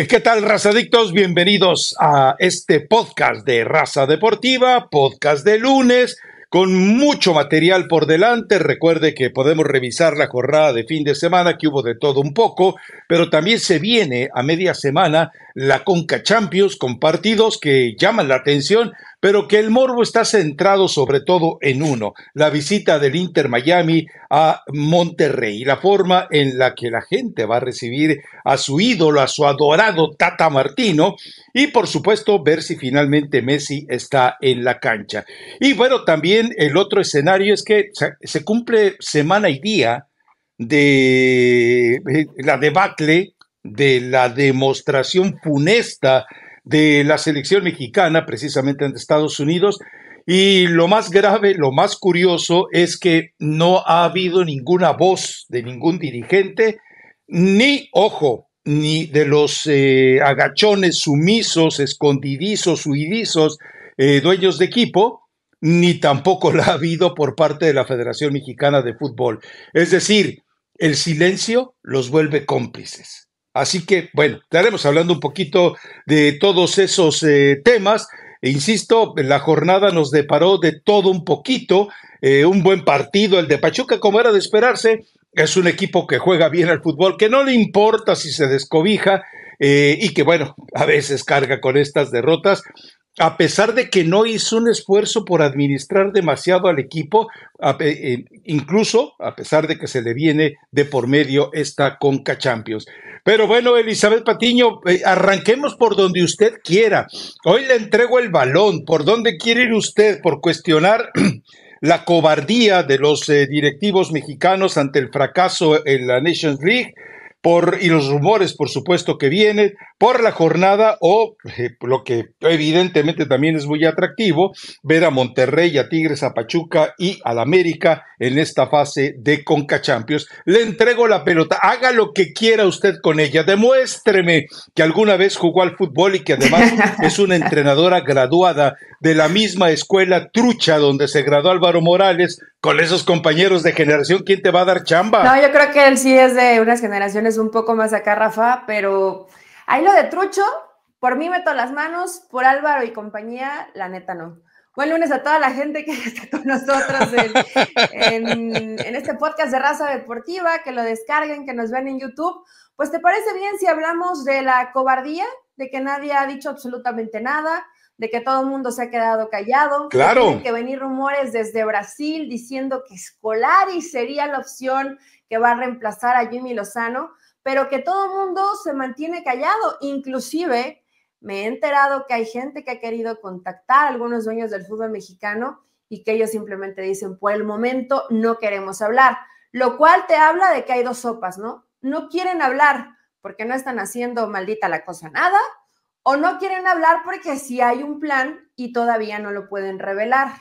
Eh, ¿Qué tal, razadictos? Bienvenidos a este podcast de Raza Deportiva, podcast de lunes, con mucho material por delante. Recuerde que podemos revisar la jornada de fin de semana, que hubo de todo un poco, pero también se viene a media semana la Conca Champions con partidos que llaman la atención, pero que el morbo está centrado sobre todo en uno, la visita del Inter Miami a Monterrey, la forma en la que la gente va a recibir a su ídolo, a su adorado Tata Martino, y por supuesto ver si finalmente Messi está en la cancha. Y bueno, también el otro escenario es que se cumple semana y día de eh, la debacle, de la demostración funesta, de la selección mexicana, precisamente en Estados Unidos. Y lo más grave, lo más curioso es que no ha habido ninguna voz de ningún dirigente, ni, ojo, ni de los eh, agachones sumisos, escondidizos, huidizos, eh, dueños de equipo, ni tampoco la ha habido por parte de la Federación Mexicana de Fútbol. Es decir, el silencio los vuelve cómplices. Así que, bueno, estaremos hablando un poquito de todos esos eh, temas. E insisto, la jornada nos deparó de todo un poquito, eh, un buen partido, el de Pachuca, como era de esperarse. Es un equipo que juega bien al fútbol, que no le importa si se descobija eh, y que, bueno, a veces carga con estas derrotas a pesar de que no hizo un esfuerzo por administrar demasiado al equipo, eh, incluso a pesar de que se le viene de por medio esta Conca Champions. Pero bueno, Elizabeth Patiño, eh, arranquemos por donde usted quiera. Hoy le entrego el balón. ¿Por dónde quiere ir usted? Por cuestionar la cobardía de los eh, directivos mexicanos ante el fracaso en la Nations League y los rumores, por supuesto, que vienen, por la jornada o eh, lo que evidentemente también es muy atractivo, ver a Monterrey, a Tigres, a Pachuca y al América en esta fase de Conca Le entrego la pelota, haga lo que quiera usted con ella, demuéstreme que alguna vez jugó al fútbol y que además es una entrenadora graduada de la misma escuela trucha donde se graduó Álvaro Morales, con esos compañeros de generación, ¿quién te va a dar chamba? No, yo creo que él sí es de unas generaciones un poco más acá, Rafa, pero ahí lo de Trucho, por mí meto las manos, por Álvaro y compañía, la neta no. Buen lunes a toda la gente que está con nosotros en, este podcast de Raza Deportiva, que lo descarguen, que nos ven en YouTube. Pues te parece bien si hablamos de la cobardía, de que nadie ha dicho absolutamente nada, de que todo el mundo se ha quedado callado. Claro. que venir rumores desde Brasil diciendo que Scolari sería la opción que va a reemplazar a Jimmy Lozano, pero que todo el mundo se mantiene callado, inclusive me he enterado que hay gente que ha querido contactar a algunos dueños del fútbol mexicano y que ellos simplemente dicen, por el momento no queremos hablar, lo cual te habla de que hay dos sopas, ¿no? No quieren hablar porque no están haciendo maldita la cosa nada o no quieren hablar porque si hay un plan y todavía no lo pueden revelar.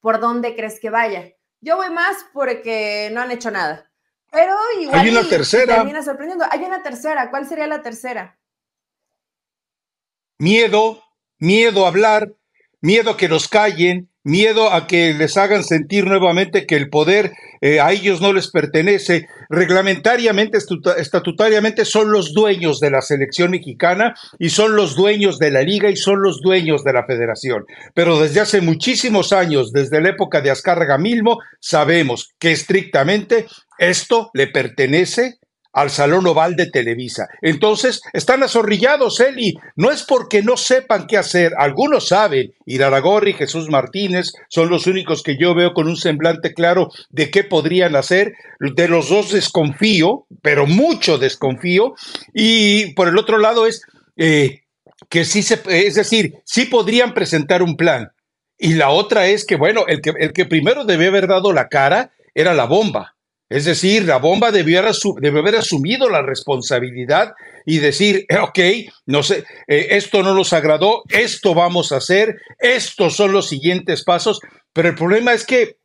¿Por dónde crees que vaya? Yo voy más porque no han hecho nada. Pero igual hay una tercera. termina sorprendiendo. Hay una tercera. ¿Cuál sería la tercera? Miedo, miedo a hablar, miedo a que nos callen, miedo a que les hagan sentir nuevamente que el poder eh, a ellos no les pertenece. Reglamentariamente, estatutariamente son los dueños de la selección mexicana y son los dueños de la liga y son los dueños de la federación. Pero desde hace muchísimos años, desde la época de Azcárraga mismo, sabemos que estrictamente esto le pertenece al Salón Oval de Televisa. Entonces, están azorrillados, Eli. No es porque no sepan qué hacer. Algunos saben. Iraragorri, Jesús Martínez son los únicos que yo veo con un semblante claro de qué podrían hacer. De los dos desconfío, pero mucho desconfío. Y por el otro lado es eh, que sí se, es decir, sí podrían presentar un plan. Y la otra es que, bueno, el que, el que primero debe haber dado la cara era la bomba es decir, la bomba debió, haber asumido la responsabilidad y decir, eh, ok, no sé, eh, esto no nos agradó, esto vamos a hacer, estos son los siguientes pasos, pero el problema es que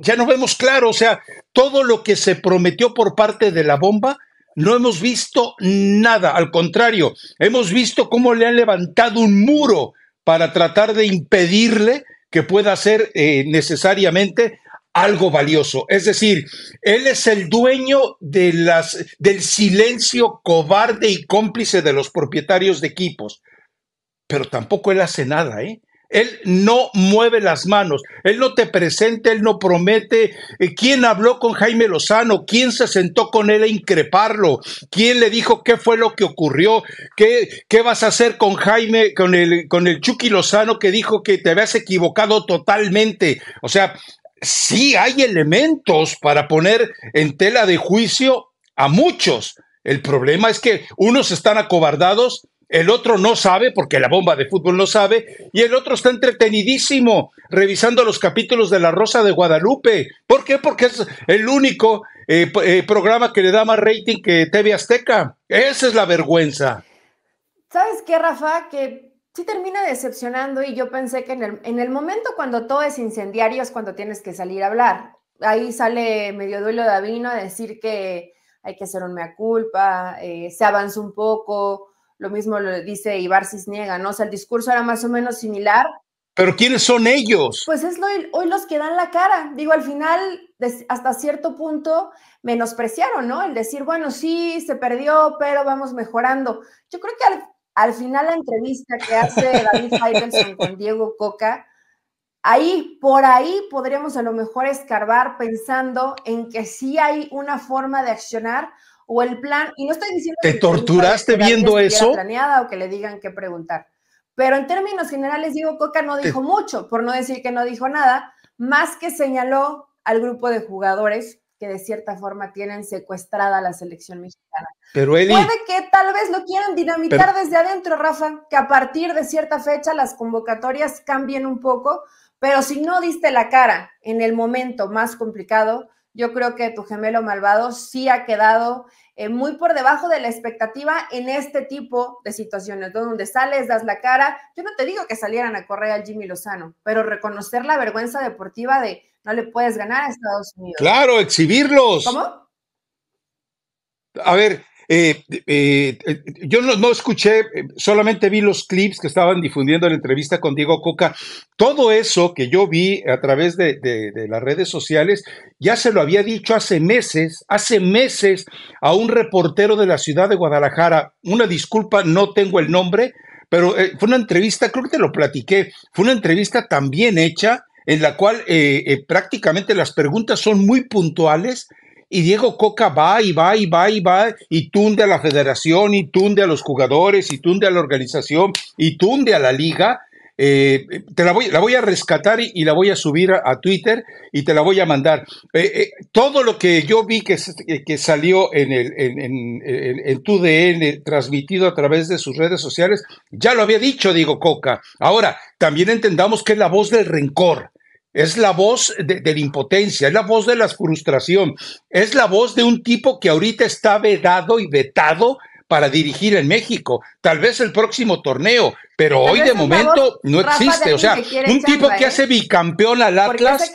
ya no vemos claro, o sea, todo lo que se prometió por parte de la bomba, no hemos visto nada, al contrario, hemos visto cómo le han levantado un muro para tratar de impedirle que pueda ser eh, necesariamente algo valioso. Es decir, él es el dueño de las, del silencio cobarde y cómplice de los propietarios de equipos. Pero tampoco él hace nada, ¿eh? Él no mueve las manos, él no te presenta, él no promete. Eh, ¿Quién habló con Jaime Lozano? ¿Quién se sentó con él a increparlo? ¿Quién le dijo qué fue lo que ocurrió? ¿Qué, qué vas a hacer con Jaime, con el, con el Chucky Lozano que dijo que te habías equivocado totalmente? O sea, sí hay elementos para poner en tela de juicio a muchos. El problema es que unos están acobardados, el otro no sabe, porque la bomba de fútbol no sabe, y el otro está entretenidísimo revisando los capítulos de La Rosa de Guadalupe. ¿Por qué? Porque es el único eh, eh, programa que le da más rating que TV Azteca. Esa es la vergüenza. ¿Sabes qué, Rafa? Que termina decepcionando y yo pensé que en el, momento cuando todo es incendiario es cuando tienes que salir a hablar. Ahí sale medio duelo de Avino a decir que hay que hacer un mea culpa, eh, se avanza un poco, lo mismo lo dice Ibar Cisniega, ¿no? O sea, el discurso era más o menos similar. Pero ¿quiénes son ellos? Pues es hoy, hoy los que dan la cara. Digo, al final, hasta cierto punto, menospreciaron, ¿no? El decir, bueno, sí, se perdió, pero vamos mejorando. Yo creo que al al final, la entrevista que hace David Faitelson con Diego Coca, ahí, por ahí podríamos a lo mejor escarbar pensando en que sí hay una forma de accionar o el plan. Y no estoy diciendo. ¿Te torturaste viendo eso? planeada o que le digan qué preguntar. Pero en términos generales, Diego Coca no dijo mucho, por no decir que no dijo nada, más que señaló al grupo de jugadores que de cierta forma tienen secuestrada la selección mexicana. Pero Puede que tal vez lo quieran dinamitar desde adentro, Rafa, que a partir de cierta fecha las convocatorias cambien un poco, pero si no diste la cara en el momento más complicado, yo creo que tu gemelo malvado sí ha quedado eh, muy por debajo de la expectativa en este tipo de situaciones, donde sales, das la cara. Yo no te digo que salieran a correr al Jimmy Lozano, pero reconocer la vergüenza deportiva de no le puedes ganar a Estados Unidos. Claro, exhibirlos. ¿Cómo? A ver, eh, eh, eh, yo no, escuché, solamente vi los clips que estaban difundiendo la entrevista con Diego Coca. Todo eso que yo vi a través de, las redes sociales, ya se lo había dicho hace meses, hace meses a un reportero de la ciudad de Guadalajara. Una disculpa, no tengo el nombre, pero fue una entrevista, creo que te lo platiqué, fue una entrevista también hecha en la cual eh, eh, prácticamente las preguntas son muy puntuales y Diego Coca va y va y va y va y tunde a la federación y tunde a los jugadores y tunde a la organización y tunde a la liga. Eh, te la voy, la voy a rescatar y, la voy a subir a, Twitter y te la voy a mandar. todo lo que yo vi que, que salió en, el, en, tu DN, transmitido a través de sus redes sociales, ya lo había dicho Diego Coca. Ahora, también entendamos que es la voz del rencor es la voz de, la impotencia, es la voz de la frustración, es la voz de un tipo que ahorita está vedado y vetado para dirigir en México, tal vez el próximo torneo, pero hoy de momento no existe, o sea, un tipo que ¿eh? hace bicampeón al Atlas,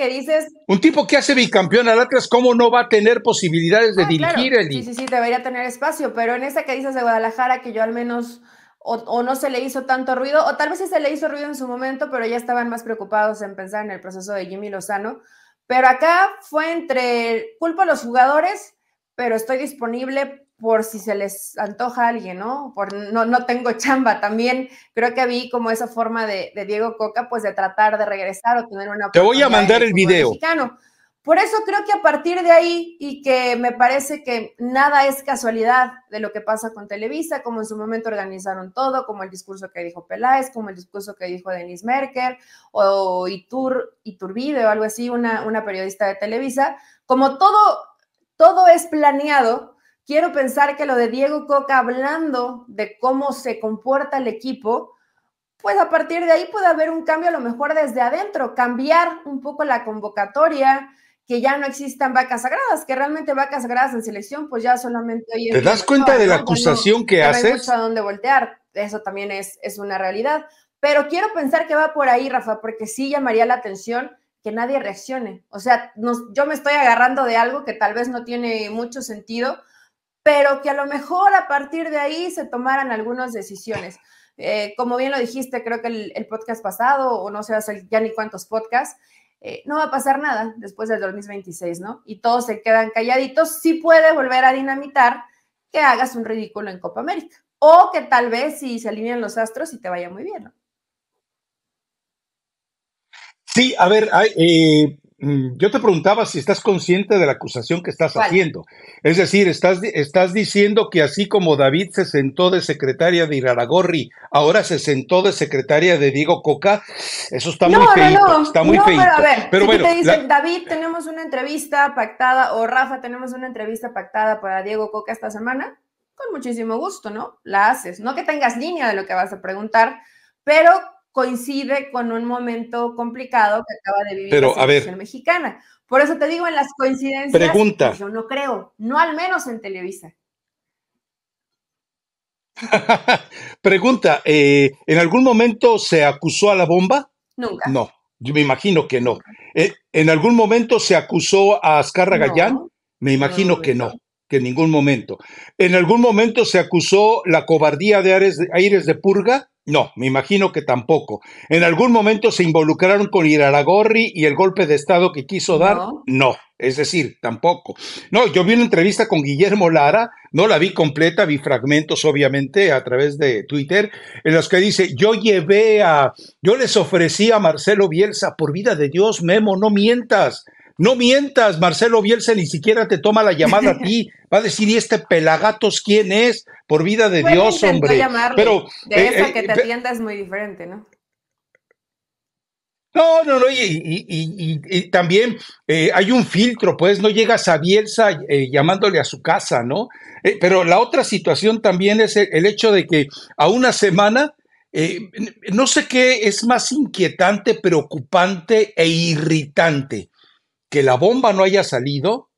un tipo que hace bicampeón al Atlas, ¿cómo no va a tener posibilidades de ah, dirigir? El... Sí, sí, sí, debería tener espacio, pero en esa que dices de Guadalajara, que yo al menos o, no se le hizo tanto ruido, o tal vez se le hizo ruido en su momento, pero ya estaban más preocupados en pensar en el proceso de Jimmy Lozano. Pero acá fue entre culpo a los jugadores, pero estoy disponible por si se les antoja a alguien, ¿no? Por no, no tengo chamba. También creo que vi como esa forma de, Diego Coca, pues de tratar de regresar o tener una. Te voy a mandar el video. Mexicano. Por eso creo que a partir de ahí y que me parece que nada es casualidad de lo que pasa con Televisa, como en su momento organizaron todo, como el discurso que dijo Peláez, como el discurso que dijo Denis Merkel o Itur, Iturbide o algo así, una, periodista de Televisa, como todo, todo es planeado. Quiero pensar que lo de Diego Coca hablando de cómo se comporta el equipo, pues a partir de ahí puede haber un cambio a lo mejor desde adentro, cambiar un poco la convocatoria, que ya no existan vacas sagradas, que realmente vacas sagradas en selección, pues ya solamente... hoy ¿Te das cuenta de la acusación que haces? No hay a dónde voltear, eso también es, una realidad. Pero quiero pensar que va por ahí, Rafa, porque sí llamaría la atención que nadie reaccione. O sea, yo me estoy agarrando de algo que tal vez no tiene mucho sentido, pero que a lo mejor a partir de ahí se tomaran algunas decisiones. Eh, como bien lo dijiste, creo que el, el podcast pasado, o no sé ya ni cuántos podcasts, eh, no va a pasar nada después del 2026, ¿no? Y todos se quedan calladitos. Sí puede volver a dinamitar que hagas un ridículo en Copa América. O que tal vez si se alinean los astros y te vaya muy bien, ¿no? Sí, a ver, hay, eh, Mm, yo te preguntaba si estás consciente de la acusación que estás haciendo. Es decir, estás, estás diciendo que así como David se sentó de secretaria de Iraragorri, ahora se sentó de secretaria de Diego Coca. Eso está muy no, está muy Pero, a ver, te dicen, David, tenemos una entrevista pactada, o Rafa, tenemos una entrevista pactada para Diego Coca esta semana, con muchísimo gusto, ¿no? La haces. No que tengas línea de lo que vas a preguntar, pero coincide con un momento complicado que acaba de vivir la selección mexicana. Por eso te digo en las coincidencias. Pues, yo no creo, no al menos en Televisa. Pregunta, eh, ¿en algún momento se acusó a la bomba? Nunca. No, yo me imagino que no. Eh, ¿En algún momento se acusó a Azcarra no, Gallán? Me imagino que no, que en ningún momento. ¿En algún momento se acusó la cobardía de, Aires de Purga? No, me imagino que tampoco. ¿En algún momento se involucraron con Iraragorri y el golpe de Estado que quiso dar? No. es decir, tampoco. No, yo vi una entrevista con Guillermo Lara, no la vi completa, vi fragmentos obviamente a través de Twitter, en los que dice, yo llevé a, yo les ofrecí a Marcelo Bielsa, por vida de Dios, Memo, no mientas, no mientas, Marcelo Bielsa ni siquiera te toma la llamada a ti. Va a decir, ¿y este pelagatos quién es? Por vida de Dios, hombre. Pero de eh, esa eh, que te es muy diferente, ¿no? No, no, no, y, también eh, hay un filtro, pues no llegas a Bielsa llamándole a su casa, ¿no? pero la otra situación también es el hecho de que a una semana, no sé qué es más inquietante, preocupante e irritante que la bomba no haya salido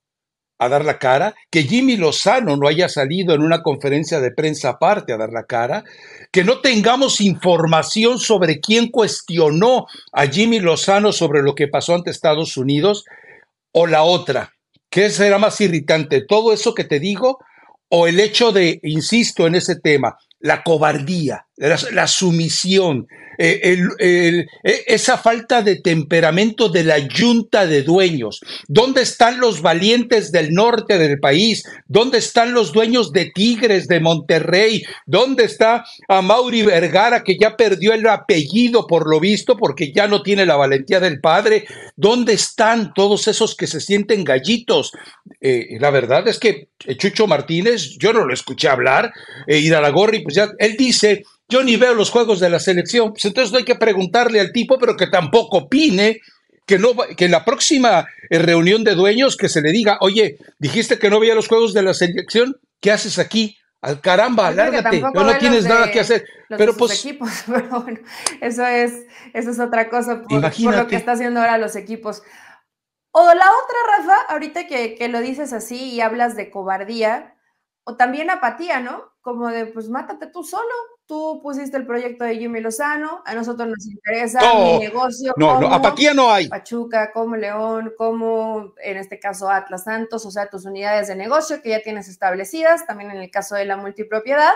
a dar la cara, que Jimmy Lozano no haya salido en una conferencia de prensa aparte a dar la cara, que no tengamos información sobre quién cuestionó a Jimmy Lozano sobre lo que pasó ante Estados Unidos, o la otra, ¿qué será más irritante? ¿Todo eso que te digo o el hecho de, insisto en ese tema, la cobardía? la, sumisión, eh, e, esa falta de temperamento de la yunta de dueños. ¿Dónde están los valientes del norte del país? ¿Dónde están los dueños de Tigres de Monterrey? ¿Dónde está a Mauri Vergara que ya perdió el apellido por lo visto porque ya no tiene la valentía del padre? ¿Dónde están todos esos que se sienten gallitos? Eh, la verdad es que Chucho Martínez, yo no lo escuché hablar, eh, Iralagorri, pues ya, él dice yo ni veo los juegos de la selección, pues, entonces no hay que preguntarle al tipo, pero que tampoco opine, que no que en la próxima eh, reunión de dueños que se le diga, oye, dijiste que no veía los juegos de la selección, ¿qué haces aquí? Al caramba, alárgate, no, no tienes nada que hacer. Pero pues. Equipos, bueno, eso es, eso es otra cosa por, lo que está haciendo ahora los equipos. O la otra, Rafa, ahorita que, que lo dices así y hablas de cobardía, o también apatía, ¿no? Como de, pues mátate tú solo, Tú pusiste el proyecto de Jimmy Lozano, a nosotros nos interesa mi negocio. No, como apatía no hay. Pachuca, como León, como en este caso Atlas Santos, o sea, tus unidades de negocio que ya tienes establecidas, también en el caso de la multipropiedad.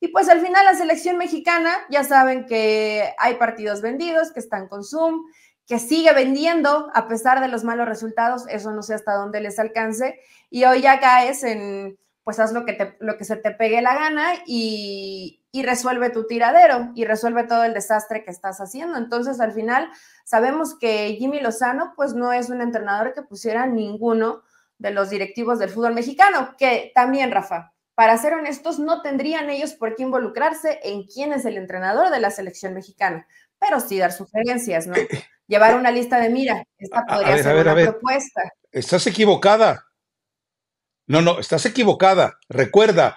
Y pues al final la selección mexicana, ya saben que hay partidos vendidos, que están con Zoom, que sigue vendiendo a pesar de los malos resultados, eso no sé hasta dónde les alcance, y hoy ya caes en, pues haz lo que, te, lo que se te pegue la gana y, y resuelve tu tiradero y resuelve todo el desastre que estás haciendo. Entonces, al final, sabemos que Jimmy Lozano, pues no es un entrenador que pusiera ninguno de los directivos del fútbol mexicano, que también, Rafa, para ser honestos, no tendrían ellos por qué involucrarse en quién es el entrenador de la selección mexicana, pero sí dar sugerencias, ¿no? Eh, eh. Llevar una lista de mira, esta podría ser una propuesta. Estás equivocada. No, no, estás equivocada. Recuerda,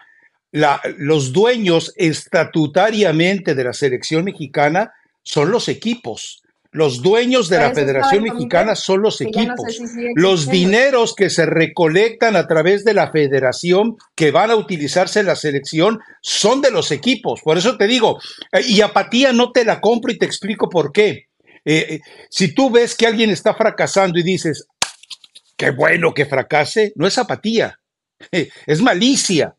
los dueños estatutariamente de la selección mexicana son los equipos. Los dueños de la Federación Mexicana son los equipos. los dineros que se recolectan a través de la federación que van a utilizarse en la selección son de los equipos. Por eso te digo, eh, y apatía no te la compro y te explico por qué. Eh, eh, si tú ves que alguien está fracasando y dices, qué bueno que fracase, no es apatía, es malicia.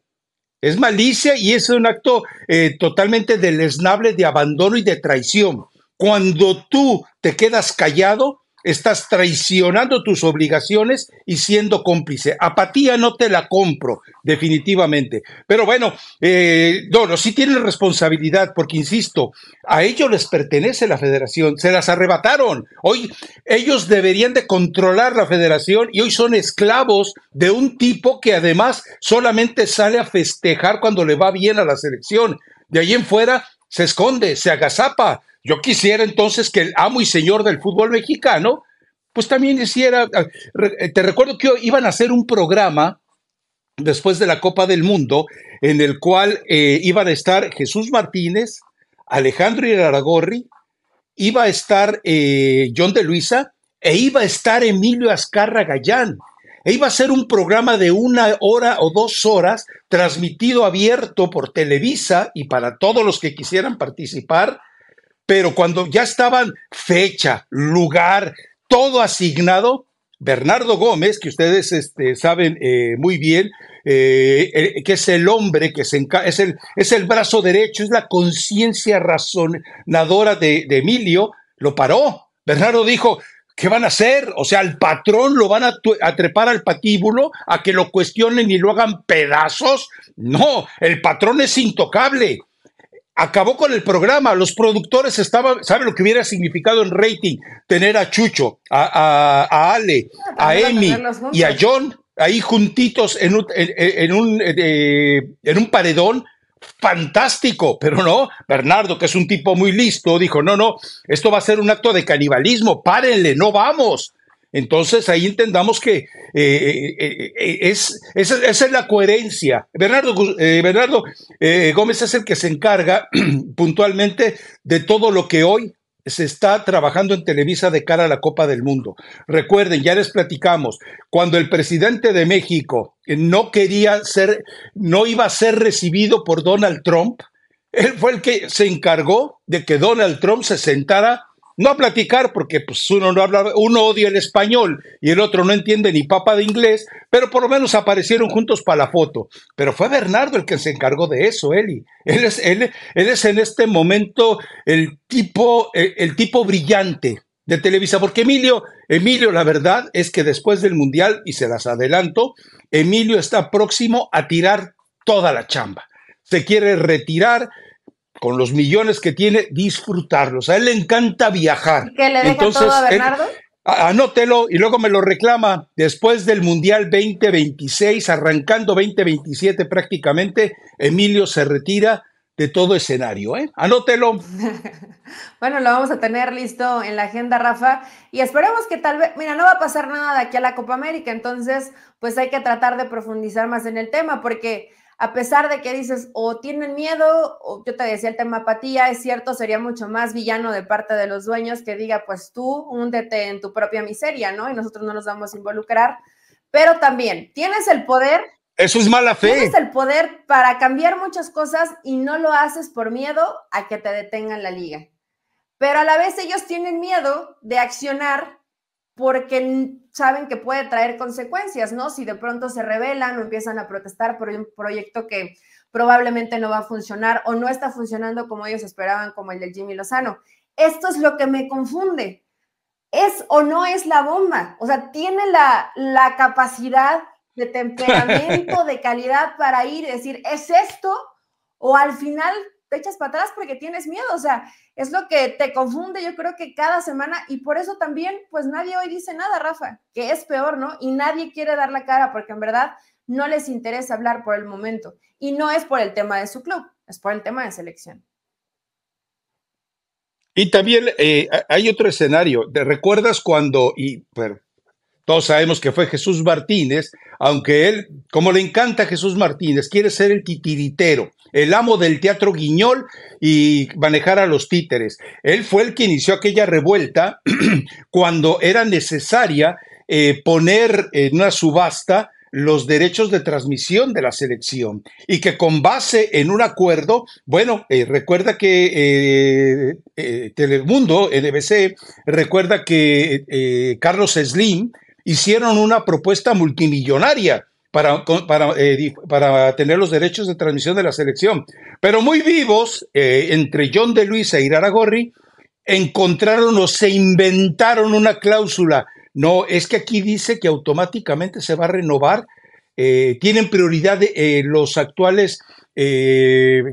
Es malicia y es un acto eh, totalmente deleznable de abandono y de traición. Cuando tú te quedas callado, Estás traicionando tus obligaciones y siendo cómplice. Apatía no te la compro, definitivamente. Pero bueno, eh, no, sí tienen responsabilidad, porque insisto, a ellos les pertenece la federación, se las arrebataron. Hoy ellos deberían de controlar la federación y hoy son esclavos de un tipo que además solamente sale a festejar cuando le va bien a la selección. De ahí en fuera se esconde, se agazapa, yo quisiera entonces que el amo y señor del fútbol mexicano, pues también hiciera, ah, eh, te recuerdo que iban a hacer un programa después de la Copa del Mundo en el cual eh, iban a estar Jesús Martínez, Alejandro Iraragorri, iba a estar eh, John de Luisa e iba a estar Emilio Azcarra Gallán. E iba a ser un programa de una hora o dos horas transmitido abierto por Televisa y para todos los que quisieran participar pero cuando ya estaban fecha, lugar, todo asignado, Bernardo Gómez, que ustedes este, saben eh, muy bien, eh, eh, que es el hombre que se es el, es el brazo derecho, es la conciencia razonadora de, Emilio, lo paró. Bernardo dijo, ¿qué van a hacer? O sea, al patrón lo van a, a trepar al patíbulo, a que lo cuestionen y lo hagan pedazos. No, el patrón es intocable acabó con el programa. Los productores estaban, Sabe lo que hubiera significado en rating? Tener a Chucho, a, Ale, a Emi y a John ahí juntitos en un, en, en, un, eh, en un, paredón. Fantástico, pero no, Bernardo, que es un tipo muy listo, dijo, no, no, esto va a ser un acto de canibalismo, párenle, no vamos. Entonces ahí entendamos que eh, eh, eh, es, esa, es la coherencia. Bernardo, Bernardo Gómez es el que se encarga puntualmente de todo lo que hoy se está trabajando en Televisa de cara a la Copa del Mundo. Recuerden, ya les platicamos, cuando el presidente de México no quería ser, no iba a ser recibido por Donald Trump, él fue el que se encargó de que Donald Trump se sentara no a platicar porque pues, uno no habla, uno odia el español y el otro no entiende ni papa de inglés, pero por lo menos aparecieron juntos para la foto. Pero fue Bernardo el que se encargó de eso, Eli. Él es, él, es en este momento el tipo, eh, tipo brillante de Televisa, porque Emilio, Emilio, la verdad es que después del Mundial, y se las adelanto, Emilio está próximo a tirar toda la chamba. Se quiere retirar, con los millones que tiene, disfrutarlos. A él le encanta viajar. le deje Entonces, todo a Bernardo? anótelo y luego me lo reclama después del Mundial 2026, arrancando 2027 prácticamente, Emilio se retira de todo escenario. ¿eh? Anótelo. bueno, lo vamos a tener listo en la agenda, Rafa, y esperemos que tal vez, mira, no va a pasar nada de aquí a la Copa América, entonces pues hay que tratar de profundizar más en el tema porque a pesar de que dices o tienen miedo, o yo te decía el tema apatía, es cierto, sería mucho más villano de parte de los dueños que diga, pues tú húndete en tu propia miseria, ¿no? Y nosotros no nos vamos a involucrar. Pero también tienes el poder. Eso es mala fe. Tienes el poder para cambiar muchas cosas y no lo haces por miedo a que te detengan la liga. Pero a la vez ellos tienen miedo de accionar porque saben que puede traer consecuencias, ¿no? Si de pronto se rebelan o empiezan a protestar por un proyecto que probablemente no va a funcionar o no está funcionando como ellos esperaban, como el de Jimmy Lozano. Esto es lo que me confunde. ¿Es o no es la bomba? O sea, tiene la, la capacidad de temperamento, de calidad para ir y decir, ¿es esto? O al final te echas para atrás porque tienes miedo, o sea, es lo que te confunde yo creo que cada semana y por eso también pues nadie hoy dice nada, Rafa, que es peor, ¿no? Y nadie quiere dar la cara porque en verdad no les interesa hablar por el momento y no es por el tema de su club, es por el tema de selección. Y también eh, hay otro escenario. ¿Te recuerdas cuando, y bueno, todos sabemos que fue Jesús Martínez, aunque él, como le encanta a Jesús Martínez, quiere ser el titiritero, el amo del teatro guiñol y manejar a los títeres. Él fue el que inició aquella revuelta cuando era necesaria eh, poner en una subasta los derechos de transmisión de la selección y que con base en un acuerdo, bueno, eh, recuerda que eh, Telemundo, NBC, recuerda que Carlos Slim, hicieron una propuesta multimillonaria para, eh, para, tener los derechos de transmisión de la selección. Pero muy vivos, eh, entre John de Luis e Gorri encontraron o se inventaron una cláusula. No, es que aquí dice que automáticamente se va a renovar. Eh, tienen prioridad los actuales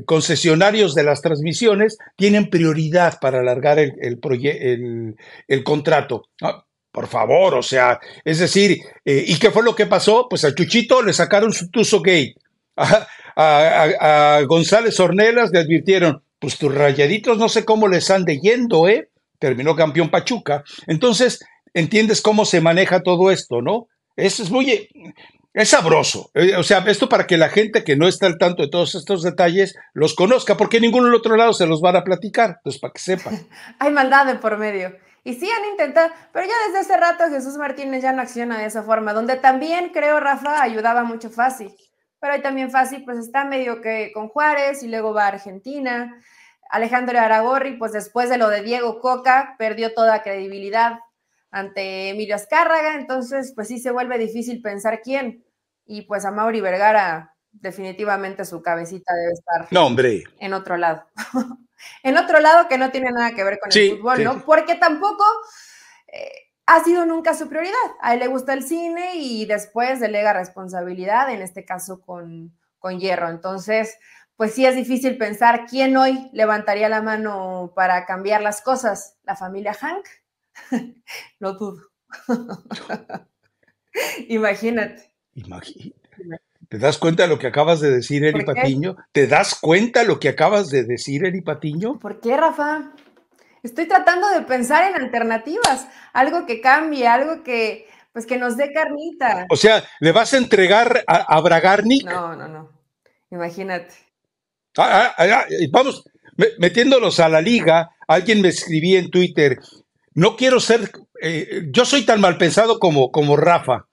concesionarios de las transmisiones, tienen prioridad para alargar el, el, contrato. Ah, por favor, o sea, es decir, eh, ¿y qué fue lo que pasó? Pues a Chuchito le sacaron su tuzo gay. A, González Ornelas le advirtieron, pues tus rayaditos no sé cómo les han de yendo, ¿eh? Terminó campeón Pachuca. Entonces, entiendes cómo se maneja todo esto, ¿no? Eso es muy, es sabroso. Eh, o sea, esto para que la gente que no está al tanto de todos estos detalles los conozca, porque ninguno del otro lado se los van a platicar, pues para que sepan. Hay maldad de por medio. Y sí han intentado, pero ya desde hace rato Jesús Martínez ya no acciona de esa forma, donde también creo Rafa ayudaba mucho Fácil, pero ahí también Fácil pues está medio que con Juárez y luego va a Argentina. Alejandro Aragorri, pues después de lo de Diego Coca, perdió toda credibilidad ante Emilio Azcárraga, entonces pues sí se vuelve difícil pensar quién. Y pues a Mauri Vergara definitivamente su cabecita debe estar no, en otro lado. en otro lado que no tiene nada que ver con el fútbol, ¿no? Porque tampoco eh, ha sido nunca su prioridad. A él le gusta el cine y después delega responsabilidad, en este caso con, con Hierro. Entonces, pues sí es difícil pensar quién hoy levantaría la mano para cambiar las cosas. ¿La familia Hank? Lo dudo. Imagínate. Imagínate. ¿Te das cuenta de lo que acabas de decir, Eri Patiño? ¿Te das cuenta de lo que acabas de decir, Eri Patiño? ¿Por qué, Rafa? Estoy tratando de pensar en alternativas, algo que cambie, algo que pues que nos dé carnita. O sea, ¿le vas a entregar a, Bragarni? No, no, no. Imagínate. Ah, ah, ah, vamos, metiéndolos a la liga, alguien me escribía en Twitter, no quiero ser, eh, yo soy tan mal pensado como, como Rafa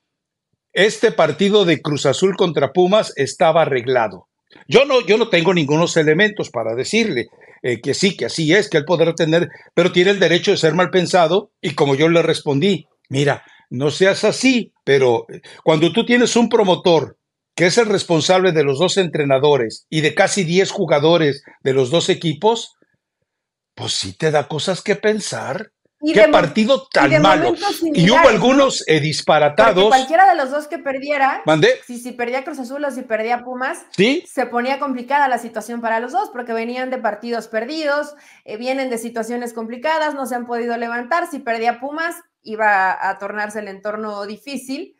este partido de Cruz Azul contra Pumas estaba arreglado. Yo no, yo no tengo ningunos elementos para decirle eh, que sí, que así es, que él podrá tener, pero tiene el derecho de ser mal pensado y como yo le respondí, mira, no seas así, pero eh, cuando tú tienes un promotor que es el responsable de los dos entrenadores y de casi 10 jugadores de los dos equipos, pues sí te da cosas que pensar qué partido tan malo. Y hubo algunos eh, disparatados. Cualquiera de los dos que perdiera, Si, perdía Cruz Azul o si perdía Pumas, se ponía complicada la situación para los dos, porque venían de partidos perdidos, eh, vienen de situaciones complicadas, no se han podido levantar. Si perdía Pumas, iba a, tornarse el entorno difícil.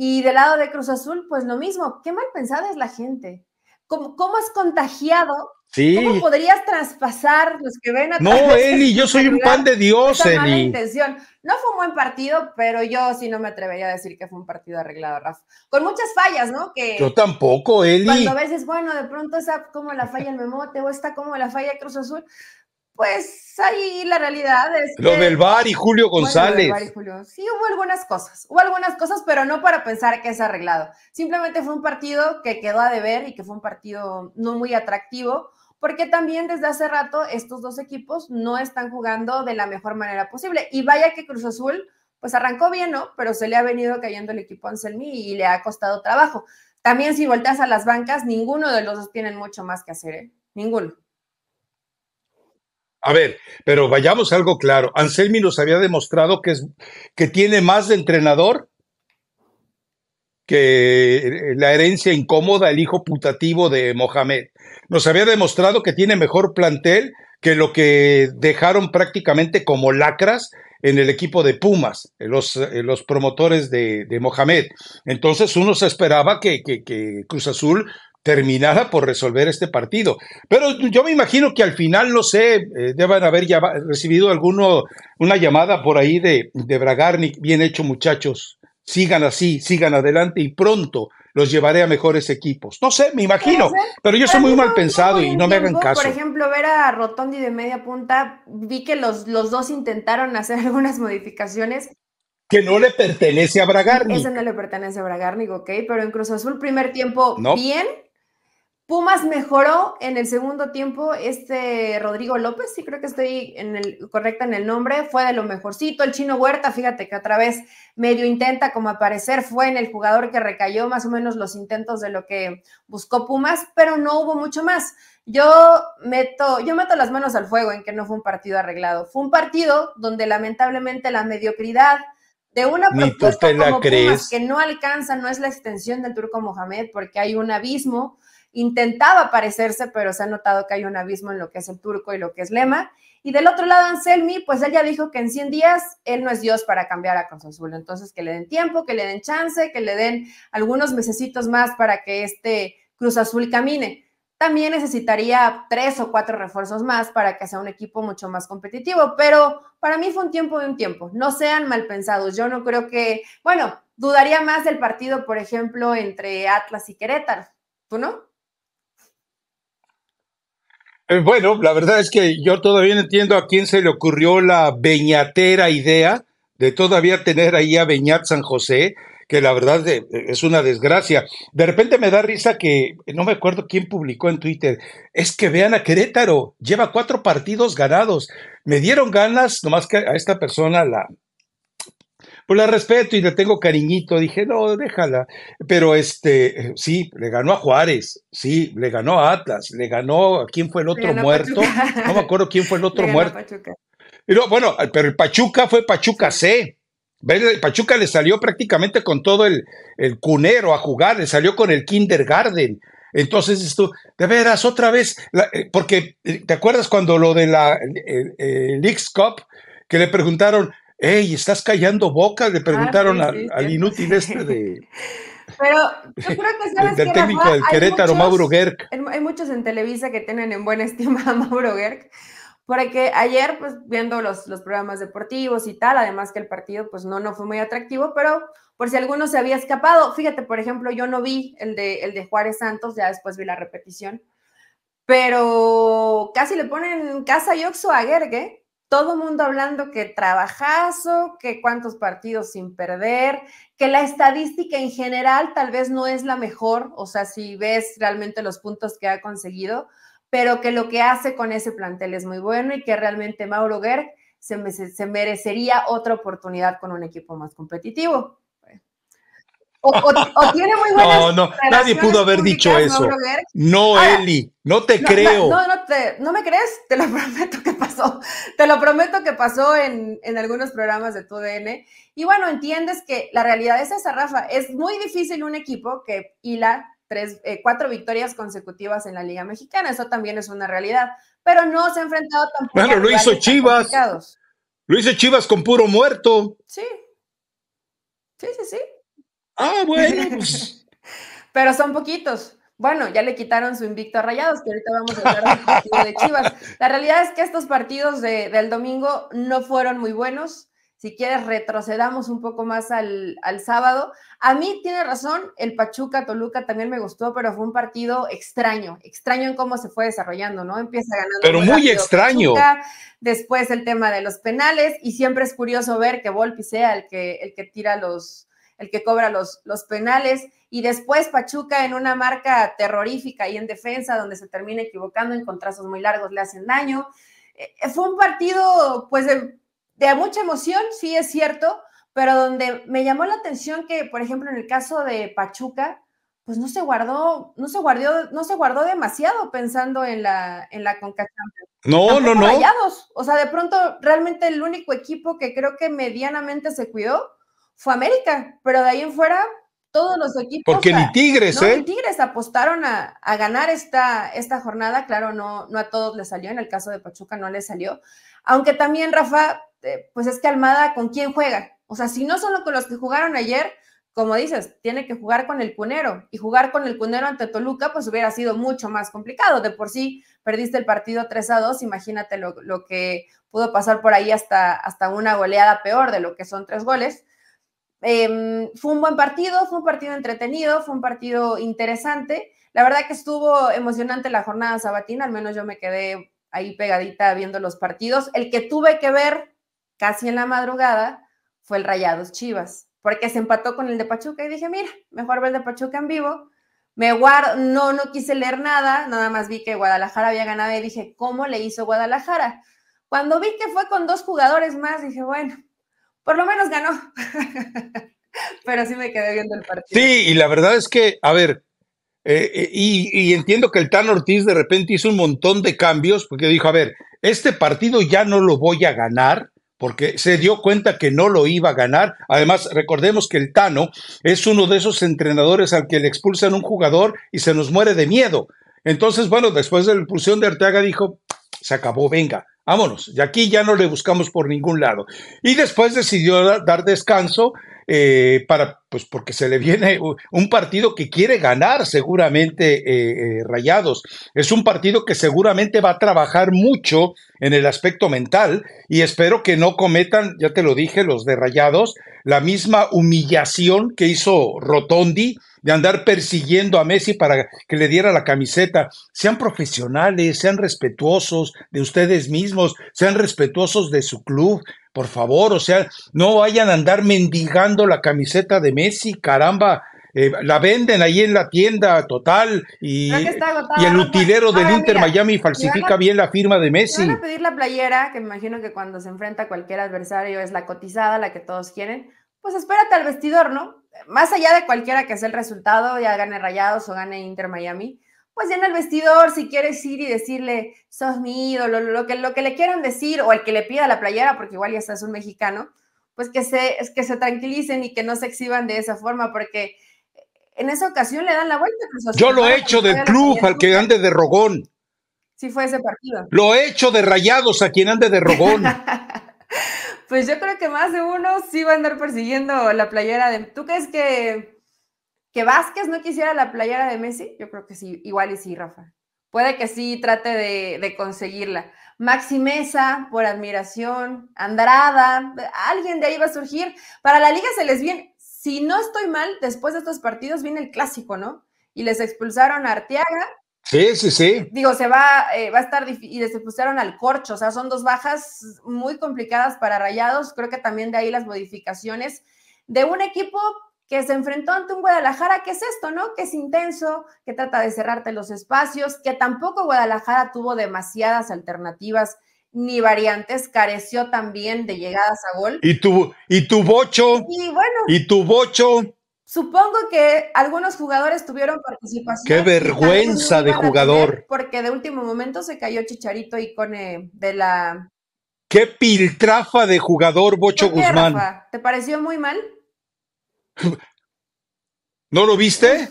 Y del lado de Cruz Azul, pues lo mismo. Qué mal pensada es la gente. ¿Cómo, cómo has contagiado ¿Cómo podrías traspasar los que ven a No, Eli, yo soy un pan de Dios, Esa Eli. Mala intención. No fue un buen partido, pero yo si no me atrevería a decir que fue un partido arreglado, Rafa. Con muchas fallas, ¿no? Que yo tampoco, Eli. Cuando a veces, bueno, de pronto está como la falla el Memote o está como la falla Cruz Azul. Pues ahí la realidad es. Lo del bar y Julio González. Sí, hubo algunas cosas. Hubo algunas cosas, pero no para pensar que es arreglado. Simplemente fue un partido que quedó a deber y que fue un partido no muy atractivo porque también desde hace rato estos dos equipos no están jugando de la mejor manera posible. Y vaya que Cruz Azul, pues arrancó bien, ¿no? Pero se le ha venido cayendo el equipo Anselmi y le ha costado trabajo. También si volteas a las bancas, ninguno de los dos tienen mucho más que hacer, ¿eh? Ninguno. A ver, pero vayamos algo claro. Anselmi nos había demostrado que, es, que tiene más de entrenador que eh, la herencia incómoda el hijo putativo de Mohamed. Nos había demostrado que tiene mejor plantel que lo que dejaron prácticamente como lacras en el equipo de Pumas, eh, los, eh, los promotores de, Mohamed. Entonces uno se esperaba que, Cruz Azul terminara por resolver este partido. Pero yo me imagino que al final, no sé, deben haber recibido alguno, una llamada por ahí de, de Bragarnik. Bien hecho, muchachos sigan así, sigan adelante y pronto los llevaré a mejores equipos. No sé, me imagino, pero yo soy muy mal pensado y no me hagan caso. Por ejemplo, ver a Rotondi de media punta, vi que los, los dos intentaron hacer algunas modificaciones. Que no le pertenece a Bragarni. Ese no le pertenece a Bragarni, ok, pero en Cruz Azul, primer tiempo, no. bien, Pumas mejoró en el segundo tiempo. Este Rodrigo López, sí creo que estoy en el, correcta en el nombre, fue de lo mejorcito. El chino Huerta, fíjate que otra vez medio intenta como aparecer, fue en el jugador que recayó más o menos los intentos de lo que buscó Pumas, pero no hubo mucho más. Yo meto, yo meto las manos al fuego en que no fue un partido arreglado. Fue un partido donde lamentablemente la mediocridad de una propuesta como que no alcanza, no es la extensión del Turco Mohamed, porque hay un abismo intentaba parecerse, pero se ha notado que hay un abismo en lo que es el turco y lo que es Lema. Y del otro lado, Anselmi, pues él ya dijo que en 100 días él no es Dios para cambiar a Cruz Azul. Entonces, que le den tiempo, que le den chance, que le den algunos mesecitos más para que este Cruz Azul camine. También necesitaría tres o cuatro refuerzos más para que sea un equipo mucho más competitivo, pero para mí fue un tiempo de un tiempo. No sean mal pensados. Yo no creo que, bueno, dudaría más del partido, por ejemplo, entre Atlas y Querétaro. ¿Tú no? Eh, bueno, la verdad es que yo todavía no entiendo a quién se le ocurrió la beñatera idea de todavía tener ahí a Beñat San José, que la verdad eh, es una desgracia. De repente me da risa que, no me acuerdo quién publicó en Twitter, es que vean a Querétaro, lleva cuatro partidos ganados. Me dieron ganas, nomás que a esta persona la, pues la respeto y le tengo cariñito. Dije, no, déjala. Pero este, sí, le ganó a Juárez, sí, le ganó a Atlas, le ganó, ¿quién fue el otro muerto? No me acuerdo quién fue el otro muerto. bueno, pero el Pachuca fue Pachuca C. Pachuca le salió prácticamente con todo el, cunero a jugar, le salió con el kindergarten. Entonces, esto, de veras, otra vez, eh, porque eh, te acuerdas cuando lo de la Cup, que le preguntaron, ¡Ey, estás callando boca! Le ah, preguntaron Al, inútil este de. Pero yo creo que del técnico del Querétaro, Mauro Gerg. Hay muchos en Televisa que tienen en buena estima a Mauro Gerg, porque ayer, pues viendo los, los programas deportivos y tal, además que el partido, pues no, no fue muy atractivo, pero por si alguno se había escapado, fíjate, por ejemplo, yo no vi el de, el de Juárez Santos, ya después vi la repetición, pero casi le ponen casa y Oxo a Gerg, ¿eh? todo mundo hablando que trabajazo, que cuántos partidos sin perder, que la estadística en general tal vez no es la mejor, o sea, si ves realmente los puntos que ha conseguido, pero que lo que hace con ese plantel es muy bueno y que realmente Mauro Gerg se merecería otra oportunidad con un equipo más competitivo. O, tiene muy buenas. No, no, nadie pudo haber dicho eso. No, Eli, no te creo. No, no, te, no me crees, te lo prometo que pasó. Te lo prometo que pasó en, algunos programas de tu DN. Y bueno, entiendes que la realidad es esa, Rafa. Es muy difícil un equipo que hila tres, eh, cuatro victorias consecutivas en la Liga Mexicana. Eso también es una realidad. Pero no se ha enfrentado tampoco. Bueno, lo hizo Chivas. Lo hizo Chivas con puro muerto. Sí. Sí, sí, sí. Ah, bueno, pues. Pero son poquitos. Bueno, ya le quitaron su invicto a Rayados, que ahorita vamos a hablar partido de Chivas. La realidad es que estos partidos de, del domingo no fueron muy buenos. Si quieres, retrocedamos un poco más al, sábado. A mí tiene razón, el Pachuca Toluca también me gustó, pero fue un partido extraño, extraño en cómo se fue desarrollando, ¿no? Empieza ganando. Pero muy, extraño. después el tema de los penales, y siempre es curioso ver que Volpi sea el que, el que tira los, el que cobra los, los penales. Y después Pachuca en una marca terrorífica y en defensa, donde se termina equivocando, en contrazos muy largos le hacen daño. Eh, fue un partido, pues, de, mucha emoción, sí es cierto, pero donde me llamó la atención que, por ejemplo, en el caso de Pachuca, pues no se guardó, no se guardó, no se guardó demasiado pensando en la, en la No, no, no. Rayados. O sea, de pronto, realmente el único equipo que creo que medianamente se cuidó fue América, pero de ahí en fuera todos los equipos. Porque ni Tigres, no, ¿eh? Ni Tigres apostaron a, ganar esta, esta jornada. Claro, no, no a todos les salió. En el caso de Pachuca no le salió. Aunque también, Rafa, eh, pues es que Almada, ¿con quién juega? O sea, si no solo con los que jugaron ayer, como dices, tiene que jugar con el cunero. Y jugar con el cunero ante Toluca, pues hubiera sido mucho más complicado. De por sí perdiste el partido 3 a 2. Imagínate lo, lo que pudo pasar por ahí hasta, hasta una goleada peor de lo que son tres goles. Em, fue un buen partido, fue un partido entretenido, fue un partido interesante. La verdad que estuvo emocionante la jornada sabatina, al menos yo me quedé ahí pegadita viendo los partidos. El que tuve que ver casi en la madrugada fue el Rayados Chivas, porque se empató con el de Pachuca y dije, mira, mejor ver el de Pachuca en vivo. Me guardo, no, no quise leer nada, nada más vi que Guadalajara había ganado y dije, ¿cómo le hizo Guadalajara? Cuando vi que fue con dos jugadores más, dije, bueno, por lo menos ganó. Pero sí me quedé viendo el partido. Sí, y la verdad es que, a ver, eh, eh, y, entiendo que el Tano Ortiz de repente hizo un montón de cambios porque dijo, a ver, este partido ya no lo voy a ganar porque se dio cuenta que no lo iba a ganar. Además, recordemos que el Tano es uno de esos entrenadores al que le expulsan un jugador y se nos muere de miedo. Entonces, bueno, después de la expulsión de Arteaga dijo, se acabó, venga, Vámonos, y aquí ya no le buscamos por ningún lado. Y después decidió dar descanso eh, para, pues porque se le viene un partido que quiere ganar seguramente eh, eh, Rayados. Es un partido que seguramente va a trabajar mucho en el aspecto mental y espero que no cometan, ya te lo dije, los de Rayados, la misma humillación que hizo Rotondi de andar persiguiendo a Messi para que le diera la camiseta. Sean profesionales, sean respetuosos de ustedes mismos, sean respetuosos de su club, por favor, o sea, no vayan a andar mendigando la camiseta de Messi, caramba. Eh, la venden ahí en la tienda total y, y el utilero del Inter Miami falsifica bien la firma de Messi. Van a pedir la playera, que me imagino que cuando se enfrenta cualquier adversario es la cotizada, la que todos quieren. Pues espérate al vestidor, ¿no? más allá de cualquiera que sea el resultado, ya gane Rayados o gane Inter Miami, pues ya en el vestidor, si quieres ir y decirle, sos mi ídolo, lo, que, lo que le quieran decir, o el que le pida la playera, porque igual ya estás un mexicano, pues que se, que se tranquilicen y que no se exhiban de esa forma, porque en esa ocasión le dan la vuelta. Yo lo he hecho del club al que ande de rogón. Sí, fue ese partido. Lo he hecho de rayados a quien ande de rogón. Pues yo creo que más de uno sí va a andar persiguiendo la playera de... ¿Tú crees que, Vázquez no quisiera la playera de Messi? Yo creo que sí, igual y sí, Rafa. Puede que sí trate de, conseguirla. Maxi por admiración, Andrada, alguien de ahí va a surgir. Para la liga se les viene, si no estoy mal, después de estos partidos viene el clásico, ¿no? Y les expulsaron a Arteaga, Sí, sí, sí. Digo, se va, eh, va a estar difícil, y se pusieron al corcho, o sea, son dos bajas muy complicadas para Rayados, creo que también de ahí las modificaciones de un equipo que se enfrentó ante un Guadalajara, que es esto, ¿no? Que es intenso, que trata de cerrarte los espacios, que tampoco Guadalajara tuvo demasiadas alternativas ni variantes, careció también de llegadas a gol. Y tuvo y tu bocho. Y bueno. Y tu bocho. Supongo que algunos jugadores tuvieron participación. ¡Qué vergüenza de jugador! Porque de último momento se cayó Chicharito y Cone de la. ¡Qué piltrafa de jugador, Bocho qué, Guzmán! ¿Te pareció muy mal? ¿No lo viste?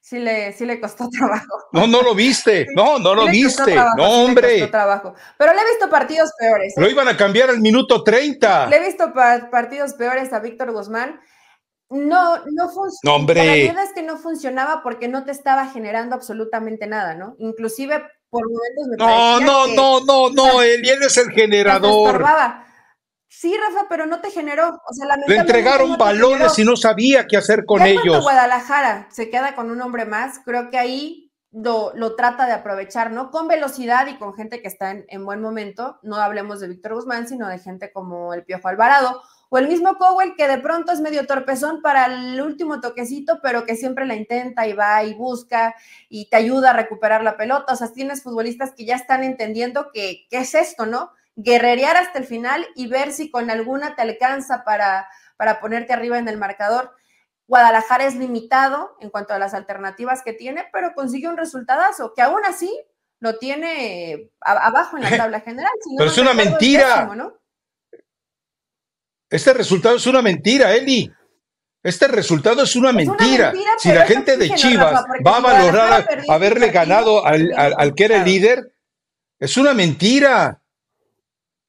Sí le, sí le costó trabajo. No, no lo viste. No, no lo viste. no, hombre. trabajo. Pero le he visto partidos peores. Lo ¿eh? iban a cambiar al minuto 30. Le he visto partidos peores a Víctor Guzmán. No, no funcionaba. No, la verdad es que no funcionaba porque no te estaba generando absolutamente nada, ¿no? Inclusive por momentos me No, no, no, no, no, él, es el generador. Sí, Rafa, pero no te generó. O sea, Le entregaron balones y no sabía qué hacer con ellos. Guadalajara se queda con un hombre más, creo que ahí lo, lo trata de aprovechar, ¿no? Con velocidad y con gente que está en buen momento. No hablemos de Víctor Guzmán, sino de gente como el Piojo Alvarado o el mismo Cowell que de pronto es medio torpezón para el último toquecito, pero que siempre la intenta y va y busca y te ayuda a recuperar la pelota. O sea, tienes futbolistas que ya están entendiendo que, qué es esto, ¿no? Guerrerear hasta el final y ver si con alguna te alcanza para, para ponerte arriba en el marcador. Guadalajara es limitado en cuanto a las alternativas que tiene, pero consigue un resultadazo, que aún así lo tiene eh, abajo en la tabla general. pero es una mentira. Este resultado es una mentira, Eli. Este resultado es una, mentira. Si la gente de Chivas va a valorar haberle ganado al, que era líder, es una mentira.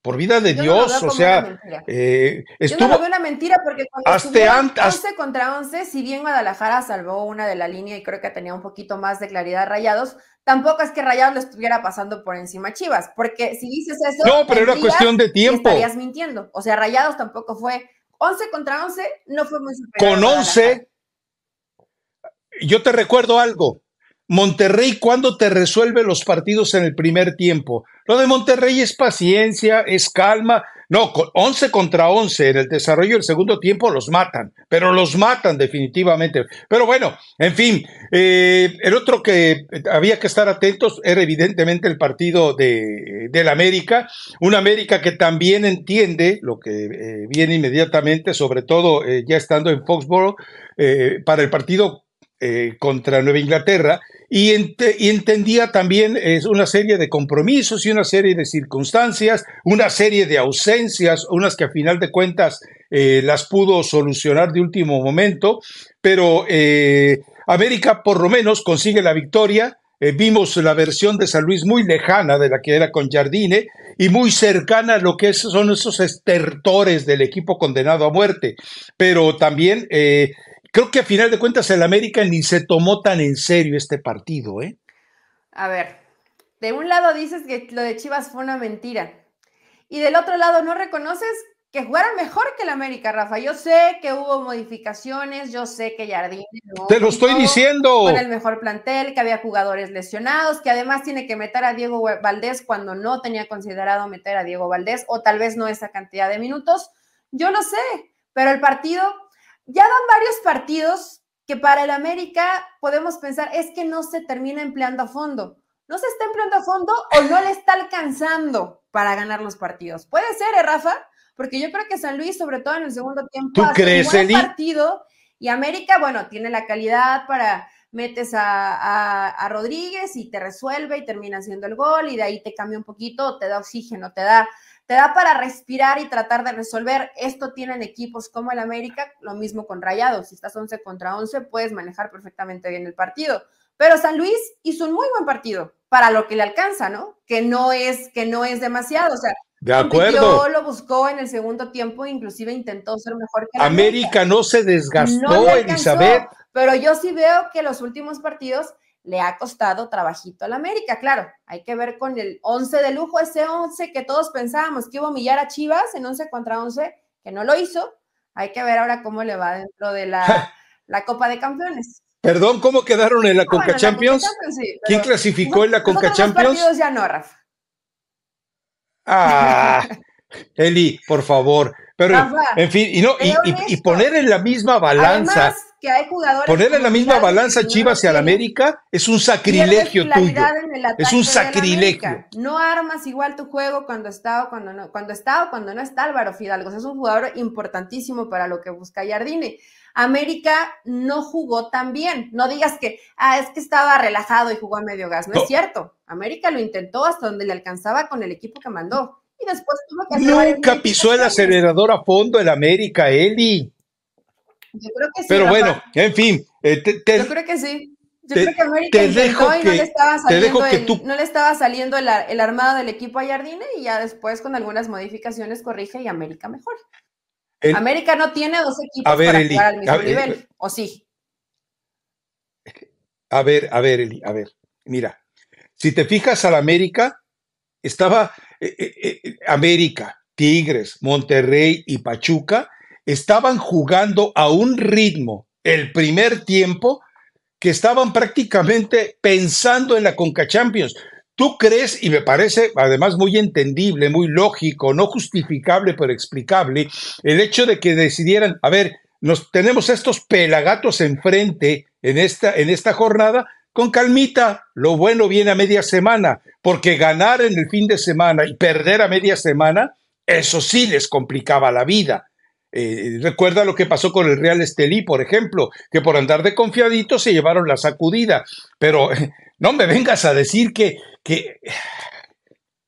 Por vida de Dios, o sea, estuvo... Yo no una mentira porque cuando hasta 11 contra 11, si bien Guadalajara salvó una de la línea y creo que tenía un poquito más de claridad Rayados, tampoco es que Rayados le estuviera pasando por encima Chivas, porque si dices eso... No, pero era cuestión de tiempo. Estarías mintiendo. O sea, Rayados tampoco fue... 11 contra 11 no fue muy superior. Con 11, yo te recuerdo algo. Monterrey, ¿cuándo te resuelve los partidos en el primer tiempo? Lo de Monterrey es paciencia, es calma. No, 11 contra 11 en el desarrollo del segundo tiempo los matan, pero los matan definitivamente. Pero bueno, en fin, eh, el otro que eh, había que estar atentos era evidentemente el partido de, la América, un América que también entiende lo que eh, viene inmediatamente, sobre todo ya estando en Foxborough, para el partido contra Nueva Inglaterra y, entendía también es una serie de compromisos y una serie de circunstancias, una serie de ausencias, unas que a final de cuentas eh, las pudo solucionar de último momento, pero eh, América por lo menos consigue la victoria. Eh, vimos la versión de San Luis muy lejana de la que era con Jardine y muy cercana a lo que son esos estertores del equipo condenado a muerte, pero también creo que a final de cuentas el América ni se tomó tan en serio este partido, ¿eh? A ver, de un lado dices que lo de Chivas fue una mentira y del otro lado no reconoces que jugara mejor que el América, Rafa. Yo sé que hubo modificaciones, yo sé que Jardín. No Te lo estoy diciendo. Con el mejor plantel, que había jugadores lesionados, que además tiene que meter a Diego Valdés cuando no tenía considerado meter a Diego Valdés, o tal vez no esa cantidad de minutos. Yo no sé, pero el partido ya van varios partidos que para el América podemos pensar es que no se termina empleando a fondo. No se está empleando a fondo o no le está alcanzando para ganar los partidos. Puede ser, ¿eh, Rafa? Porque yo creo que San Luis, sobre todo en el segundo tiempo, partido y América, bueno, tiene la calidad para metes a, a, Rodríguez y te resuelve y termina haciendo el gol y de ahí te cambia un poquito, te da oxígeno, te da te da para respirar y tratar de resolver. Esto tienen equipos como el América, lo mismo con Rayados. Si estás 11 contra 11, puedes manejar perfectamente bien el partido. Pero San Luis hizo un muy buen partido para lo que le alcanza, ¿no? Que no es, que no es demasiado. O sea, de acuerdo. lo buscó en el segundo tiempo, inclusive intentó ser mejor que América. América no se desgastó, no Pero yo sí veo que los últimos partidos le ha costado trabajito a la América. Claro, hay que ver con el 11 de lujo, ese 11 que todos pensábamos que iba a humillar a Chivas en 11 contra 11, que no lo hizo. Hay que ver ahora cómo le va dentro de la, la Copa de Campeones. Perdón, ¿cómo quedaron en la ah, Conca Champions? ¿Quién clasificó en la Conca Champions? ya no, Rafa. Ah, Eli, por favor. Pero, en fin, y, no, y, poner en la misma balanza que hay jugadores. Ponerle la misma balanza Chivas y al América es un sacrilegio tuyo. Es un sacrilegio. No armas igual tu juego cuando está o cuando no, cuando está cuando no está Álvaro Fidalgo. es un jugador importantísimo para lo que busca Jardine. América no jugó tan bien. No digas que ah, es que estaba relajado y jugó a medio gas. No, es cierto. América lo intentó hasta donde le alcanzaba con el equipo que mandó. Y después tuvo que Nunca pisó el acelerador a fondo el América, Eli. Pero bueno, en fin. Eh, Yo creo que sí. Yo creo que América dejo que, no le estaba saliendo, el, no le estaba saliendo el, armado del equipo a Jardine y ya después con algunas modificaciones corrige y América mejor América no tiene dos equipos para jugar al mismo eh, nivel, eh, ¿o sí? A ver, a ver, Eli, a ver. Mira, si te fijas al América, estaba América, Tigres, Monterrey y Pachuca estaban jugando a un ritmo el primer tiempo que estaban prácticamente pensando en la Conca Champions. ¿Tú crees, y me parece además muy entendible, muy lógico, no justificable, pero explicable, el hecho de que decidieran, a ver, nos tenemos estos pelagatos enfrente en esta, en esta jornada, con calmita, lo bueno viene a media semana, porque ganar en el fin de semana y perder a media semana, eso sí les complicaba la vida. Eh, recuerda lo que pasó con el Real Estelí, por ejemplo, que por andar de confiadito se llevaron la sacudida. Pero no me vengas a decir que, que...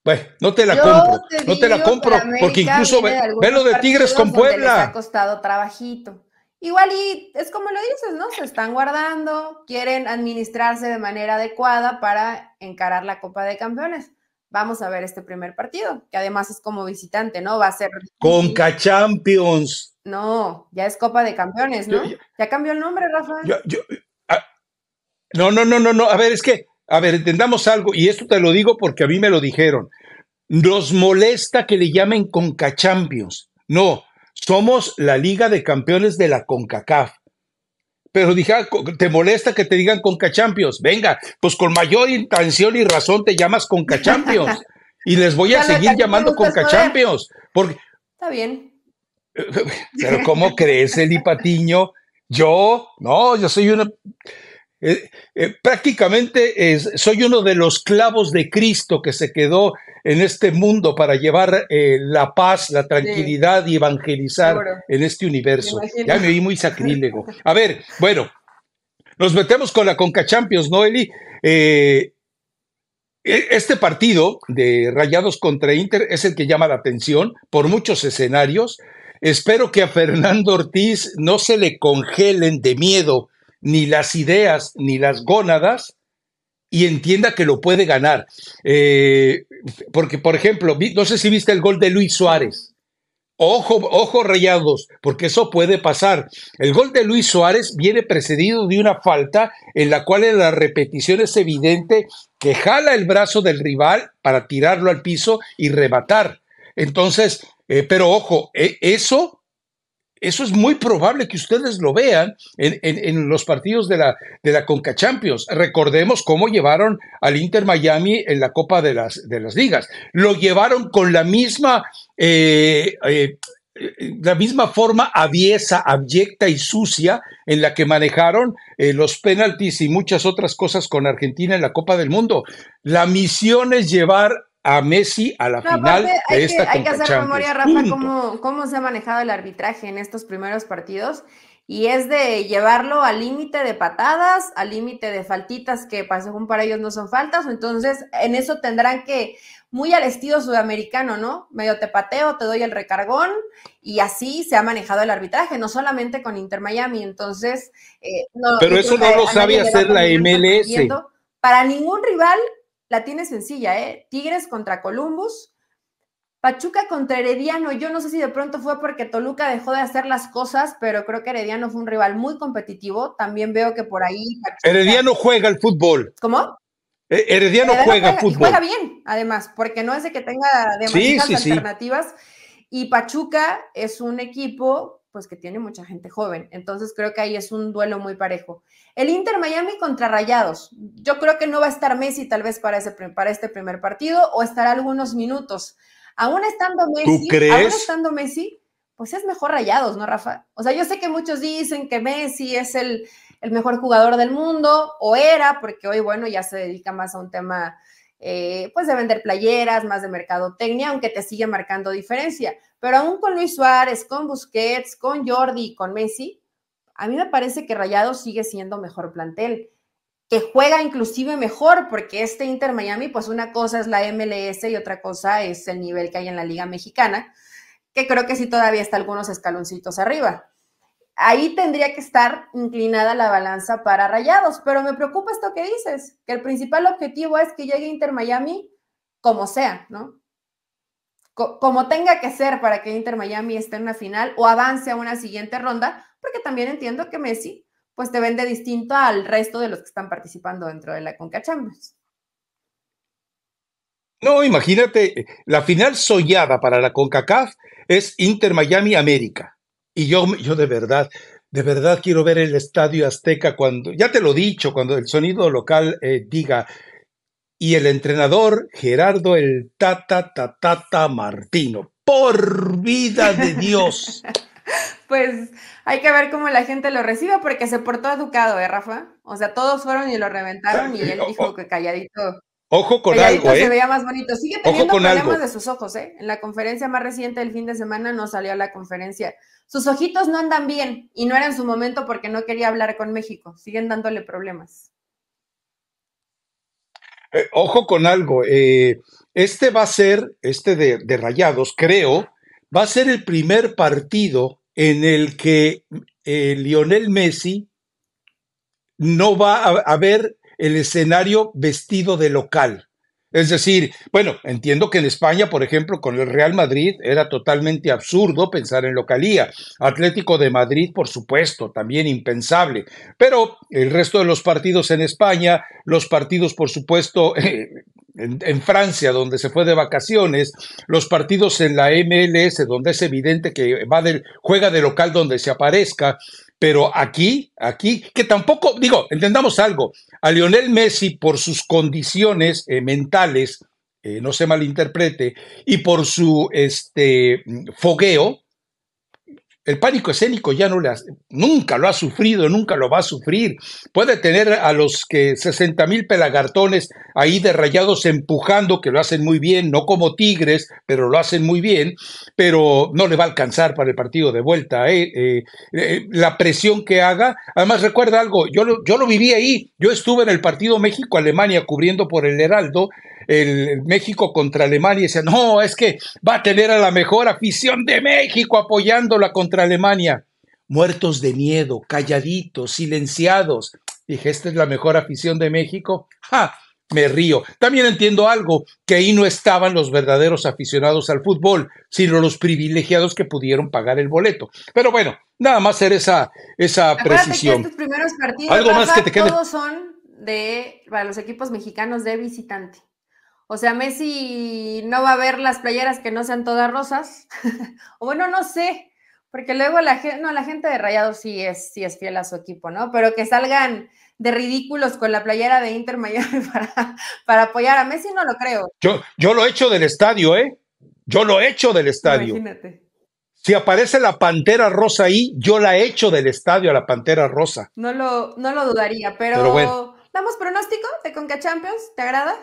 Pues, no te la compro, no te la compro, porque incluso ve, lo de Tigres con Puebla. ha costado trabajito. Igual y es como lo dices, ¿no? Se están guardando, quieren administrarse de manera adecuada para encarar la Copa de Campeones vamos a ver este primer partido, que además es como visitante, ¿no? Va a ser... Conca Champions. No, ya es Copa de Campeones, ¿no? ya cambió el nombre, Rafael. no, no, no, no, no. A ver, es que, a ver, entendamos algo, y esto te lo digo porque a mí me lo dijeron. Nos molesta que le llamen Conca Champions. No, somos la Liga de Campeones de la CONCACAF pero dije, ah, te molesta que te digan Conca Champions. Venga, pues con mayor intención y razón te llamas Conca Champions. y les voy a seguir llamando Conca Champions. Porque... Está bien. Pero ¿cómo crees, Eli Patiño? Yo, no, yo soy una... Eh, eh, prácticamente soy uno de los clavos de Cristo que se quedó en este mundo para llevar eh, la paz, la tranquilidad y evangelizar en este universo. ya me vi muy sacrílego. A ver, bueno, nos metemos con la Conca Champions, Noeli. E, este partido de Rayados contra Inter es el que llama la atención por muchos escenarios. Espero que a Fernando Ortiz no se le congelen de miedo ni las ideas, ni las gónadas, y entienda que lo puede ganar. Eh, porque, por ejemplo, no sé si viste el gol de Luis Suárez. Ojo, ojo rayados, porque eso puede pasar. El gol de Luis Suárez viene precedido de una falta en la cual en la repetición es evidente que jala el brazo del rival para tirarlo al piso y rematar. Entonces, eh, pero ojo, e, eso eso es muy probable que ustedes lo vean en, los partidos de la, de Conca Champions. Recordemos cómo llevaron al Inter Miami en la Copa de las, Ligas. Lo llevaron con la misma... Eh, eh, la misma forma aviesa, abyecta y sucia en la que manejaron eh, los penaltis y muchas otras cosas con Argentina en la Copa del Mundo. La misión es llevar a Messi a la final de esta Hay que hacer memoria, Rafa, cómo, se ha manejado el arbitraje en estos primeros partidos. Y es de llevarlo al límite de patadas, al límite de faltitas que según para ellos no son faltas. Entonces, en eso tendrán que, muy al estilo sudamericano, ¿no? Medio te pateo, te doy el recargón. Y así se ha manejado el arbitraje, no solamente con Inter Miami. Entonces, eh, no, Pero eso no lo sabe hacer la MLS. Para ningún rival la tiene sencilla, ¿eh? Tigres contra Columbus, Pachuca contra Herediano. Yo no sé si de pronto fue porque Toluca dejó de hacer las cosas, pero creo que Herediano fue un rival muy competitivo. También veo que por ahí. Herediano juega el fútbol. ¿Cómo? Herediano, juega, al eh, fútbol. juega bien, además, porque no es de que tenga demasiadas alternativas. Y Pachuca es un equipo pues que tiene mucha gente joven. Entonces creo que ahí es un duelo muy parejo. El Inter Miami contra Rayados. Yo creo que no va a estar Messi tal vez para, ese, para este primer partido o estará algunos minutos. Aún estando Messi, aún estando Messi, pues es mejor Rayados, ¿no, Rafa? O sea, yo sé que muchos dicen que Messi es el, el mejor jugador del mundo o era, porque hoy, bueno, ya se dedica más a un tema eh, pues de vender playeras, más de mercadotecnia, aunque te sigue marcando diferencia. Pero aún con Luis Suárez, con Busquets, con Jordi, con Messi, a mí me parece que Rayado sigue siendo mejor plantel, que juega inclusive mejor, porque este Inter Miami, pues una cosa es la MLS y otra cosa es el nivel que hay en la Liga Mexicana, que creo que sí todavía está algunos escaloncitos arriba ahí tendría que estar inclinada la balanza para Rayados, pero me preocupa esto que dices, que el principal objetivo es que llegue Inter Miami como sea, ¿no? como tenga que ser para que Inter Miami esté en una final o avance a una siguiente ronda, porque también entiendo que Messi pues te vende distinto al resto de los que están participando dentro de la Conca No, imagínate, la final soñada para la CONCACAF es Inter Miami América. Y yo, yo de verdad, de verdad quiero ver el Estadio Azteca cuando, ya te lo he dicho, cuando el sonido local eh, diga, y el entrenador Gerardo el Tata Tata, Martino. Por vida de Dios. pues hay que ver cómo la gente lo recibe porque se portó educado, ¿eh, Rafa? O sea, todos fueron y lo reventaron y él dijo que calladito Ojo con algo, ¿eh? Se veía más bonito. Sigue teniendo problemas de sus ojos, ¿eh? En la conferencia más reciente del fin de semana no salió a la conferencia. Sus ojitos no andan bien y no era en su momento porque no quería hablar con México. Siguen dándole problemas. Eh, ojo con algo. Eh, este va a ser, este de, Rayados, creo, va a ser el primer partido en el que eh, Lionel Messi no va a haber el escenario vestido de local. Es decir, bueno, entiendo que en España, por ejemplo, con el Real Madrid era totalmente absurdo pensar en localía. Atlético de Madrid, por supuesto, también impensable. Pero el resto de los partidos en España, los partidos, por supuesto, en, Francia, donde se fue de vacaciones, los partidos en la MLS, donde es evidente que va juega de local donde se aparezca, pero aquí, aquí, que tampoco, digo, entendamos algo, a Lionel Messi, por sus condiciones eh, mentales, eh, no se malinterprete, y por su este, mm, fogueo, el pánico escénico ya no le nunca lo ha sufrido, nunca lo va a sufrir. Puede tener a los que 60 mil pelagartones ahí de rayados empujando, que lo hacen muy bien, no como tigres, pero lo hacen muy bien, pero no le va a alcanzar para el partido de vuelta. ¿eh? Eh, eh, la presión que haga, además recuerda algo, yo yo lo viví ahí, yo estuve en el partido México-Alemania cubriendo por el Heraldo el México contra Alemania y decían, no, es que va a tener a la mejor afición de México apoyándola contra Alemania. Muertos de miedo, calladitos, silenciados. Dije, esta es la mejor afición de México. ¡Ja! me río. También entiendo algo, que ahí no estaban los verdaderos aficionados al fútbol, sino los privilegiados que pudieron pagar el boleto. Pero bueno, nada más ser esa, esa precisión. algo más que te Todos son de, para los equipos mexicanos de visitante. O sea, Messi no va a ver las playeras que no sean todas rosas. o bueno, no sé, porque luego la gente, la gente de Rayados sí es, sí es fiel a su equipo, ¿no? Pero que salgan de ridículos con la playera de Inter Mayor para, apoyar a Messi, no lo creo. Yo, yo lo he hecho del estadio, ¿eh? Yo lo he hecho del estadio. Imagínate. Si aparece la pantera rosa ahí, yo la he hecho del estadio a la pantera rosa. No lo, no lo dudaría, pero, ¿damos pronóstico de Conca Champions? ¿Te agrada?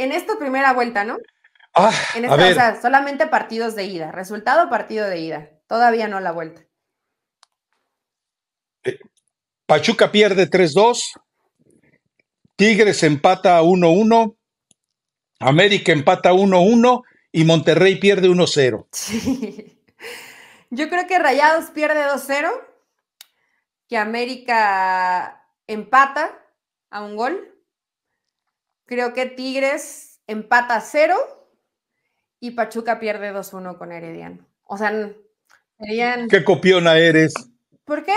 En esta primera vuelta, ¿no? Ah, en esta, O sea, solamente partidos de ida. Resultado, partido de ida. Todavía no la vuelta. Eh, Pachuca pierde 3-2. Tigres empata 1-1. América empata 1-1. Y Monterrey pierde 1-0. Yo creo que Rayados pierde 2-0. Que América empata a un gol. Creo que Tigres empata cero y Pachuca pierde 2-1 con Herediano. O sea, Herediano... ¿Qué copiona eres? ¿Por qué?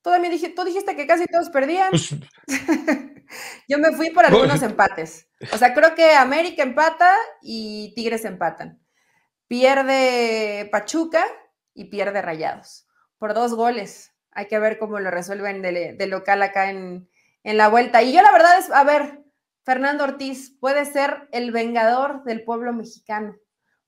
Todavía dije, tú dijiste que casi todos perdían. Pues, yo me fui por algunos empates. O sea, creo que América empata y Tigres empatan. Pierde Pachuca y pierde Rayados por dos goles. Hay que ver cómo lo resuelven de, local acá en, la vuelta. Y yo la verdad es, a ver, Fernando Ortiz, puede ser el vengador del pueblo mexicano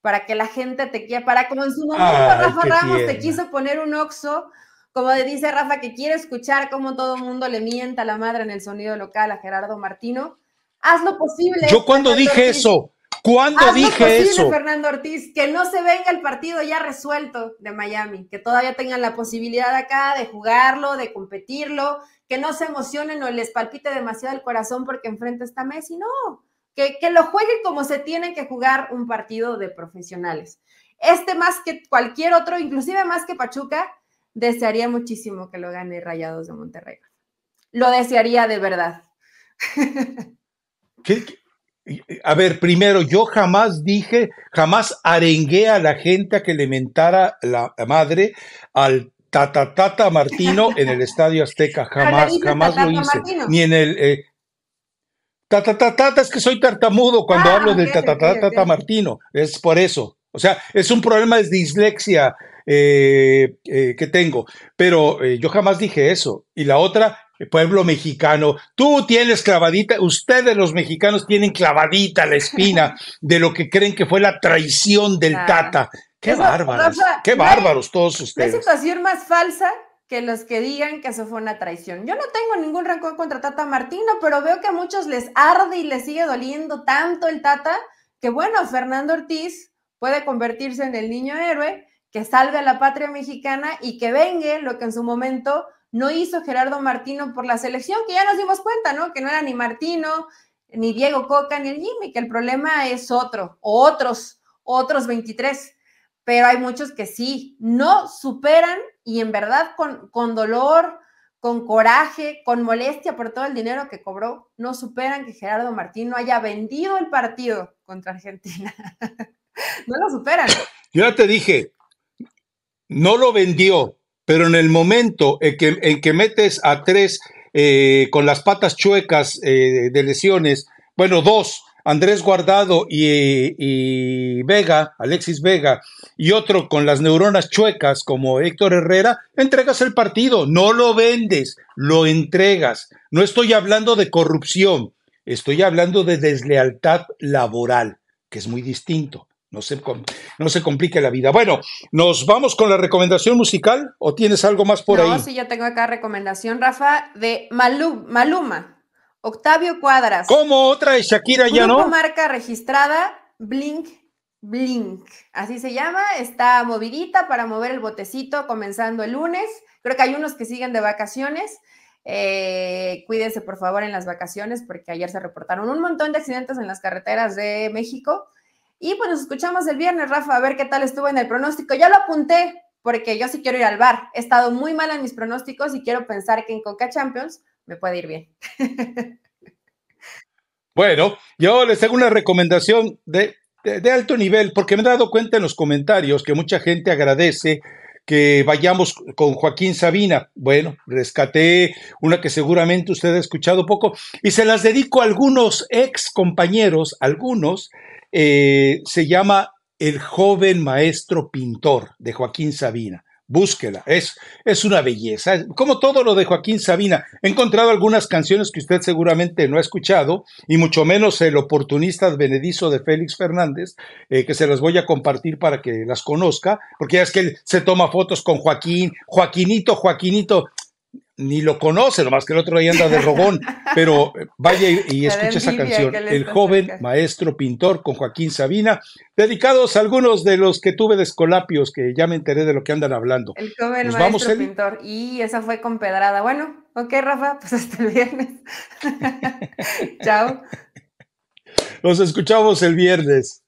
para que la gente te quiera, para como en su momento ah, Rafa Ramos te quiso poner un oxo, como dice Rafa, que quiere escuchar cómo todo mundo le mienta a la madre en el sonido local a Gerardo Martino. Haz lo posible. Yo cuando dije eso, cuando dije eso. Fernando Ortiz, que no se venga el partido ya resuelto de Miami, que todavía tengan la posibilidad acá de jugarlo, de competirlo, que no se emocionen o les palpite demasiado el corazón porque esta está Messi, no, que, que lo juegue como se tiene que jugar un partido de profesionales. Este más que cualquier otro, inclusive más que Pachuca, desearía muchísimo que lo gane Rayados de Monterrey. Lo desearía de verdad. A ver, primero, yo jamás dije, jamás arengué a la gente a que le mentara la madre al Tata Tata Martino en el Estadio Azteca. Jamás, jamás lo hice. Ni en el. Eh, tata tata Tata es que soy tartamudo cuando ah, hablo del Tata Tata Martino. Es por eso. O sea, es un problema de dislexia eh, eh, que tengo. Pero yo jamás dije eso. Y la otra, el pueblo mexicano, tú tienes clavadita, ustedes los mexicanos tienen clavadita la espina de lo que creen que fue la traición del Tata Qué bárbaros, qué bárbaros todos ustedes. Qué situación más falsa que los que digan que eso fue una traición. Yo no tengo ningún rencor contra Tata Martino, pero veo que a muchos les arde y les sigue doliendo tanto el Tata que bueno, Fernando Ortiz puede convertirse en el niño héroe, que salga la patria mexicana y que vengue lo que en su momento no hizo Gerardo Martino por la selección, que ya nos dimos cuenta, ¿no? Que no era ni Martino, ni Diego Coca, ni el Jimmy, que el problema es otro, otros, otros 23 pero hay muchos que sí, no superan y en verdad con, con dolor, con coraje, con molestia por todo el dinero que cobró, no superan que Gerardo Martín no haya vendido el partido contra Argentina. no lo superan. Yo ya te dije, no lo vendió, pero en el momento en que, en que metes a tres eh, con las patas chuecas eh, de lesiones, bueno, dos, Andrés Guardado y, Vega, Alexis Vega, y otro con las neuronas chuecas como Héctor Herrera, entregas el partido, no lo vendes, lo entregas. No estoy hablando de corrupción, estoy hablando de deslealtad laboral, que es muy distinto. No se, no se complique la vida. Bueno, ¿nos vamos con la recomendación musical o tienes algo más por ahí? No, sí, ya tengo acá recomendación, Rafa, de Maluma. Octavio Cuadras. ¿Cómo otra de Shakira ya no? marca registrada, Blink Blink. Así se llama. Está movidita para mover el botecito comenzando el lunes. Creo que hay unos que siguen de vacaciones. Eh, cuídense por favor en las vacaciones porque ayer se reportaron un montón de accidentes en las carreteras de México. Y pues nos escuchamos el viernes, Rafa, a ver qué tal estuvo en el pronóstico. Ya lo apunté porque yo sí quiero ir al bar. He estado muy mal en mis pronósticos y quiero pensar que en Coca Champions me puede ir bien. bueno, yo les tengo una recomendación de, de, alto nivel, porque me he dado cuenta en los comentarios que mucha gente agradece que vayamos con Joaquín Sabina. Bueno, rescaté una que seguramente usted ha escuchado poco y se las dedico a algunos ex compañeros, algunos, eh, se llama El joven maestro pintor de Joaquín Sabina. Búsquela, Es, es una belleza. Como todo lo de Joaquín Sabina, he encontrado algunas canciones que usted seguramente no ha escuchado, y mucho menos el oportunista advenedizo de Félix Fernández, eh, que se las voy a compartir para que las conozca, porque ya es que él se toma fotos con Joaquín, Joaquinito, Joaquinito, ni lo conoce, nomás que el otro ahí anda de rogón, pero vaya y, escuche escucha esa canción, El joven maestro pintor con Joaquín Sabina, dedicados a algunos de los que tuve de Escolapios, que ya me enteré de lo que andan hablando. El joven maestro pintor, y esa fue con pedrada. Bueno, ok Rafa, pues hasta el viernes. Chao. los escuchamos el viernes.